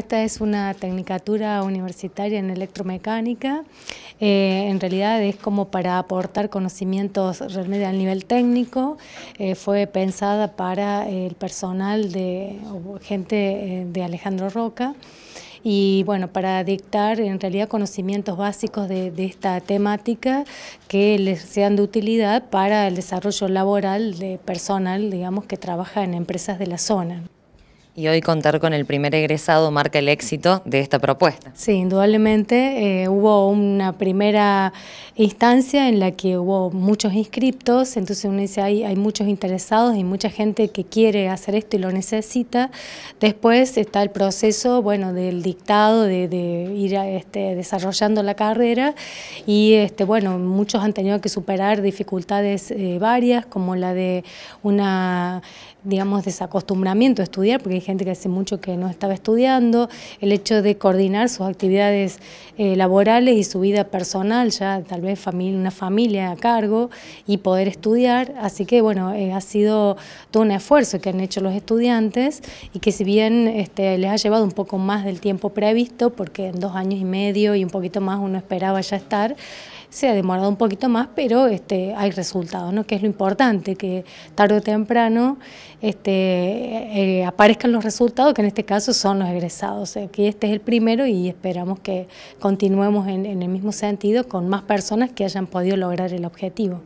Esta es una tecnicatura universitaria en electromecánica. Eh, en realidad es como para aportar conocimientos realmente al nivel técnico. Eh, fue pensada para el personal de gente eh, de Alejandro Roca y bueno, para dictar en realidad conocimientos básicos de, de, esta temática que les sean de utilidad para el desarrollo laboral de personal, digamos, que trabaja en empresas de la zona. Y hoy contar con el primer egresado marca el éxito de esta propuesta. Sí, indudablemente eh, hubo una primera instancia en la que hubo muchos inscriptos, entonces uno dice hay, hay muchos interesados y mucha gente que quiere hacer esto y lo necesita. Después está el proceso bueno, del dictado, de, ir este, desarrollando la carrera y este, bueno, muchos han tenido que superar dificultades eh, varias como la de una, digamos, desacostumbramiento a estudiar, porque gente que hace mucho que no estaba estudiando, el hecho de coordinar sus actividades eh, laborales y su vida personal, ya tal vez familia, una familia a cargo y poder estudiar, así que bueno, eh, ha sido todo un esfuerzo que han hecho los estudiantes y que si bien este, les ha llevado un poco más del tiempo previsto, porque en dos años y medio y un poquito más uno esperaba ya estar, se ha demorado un poquito más, pero este, hay resultados, ¿no? que es lo importante, que tarde o temprano este, eh, aparezcan los resultados, que en este caso son los egresados. Aquí este es el primero y esperamos que continuemos en el mismo sentido con más personas que hayan podido lograr el objetivo.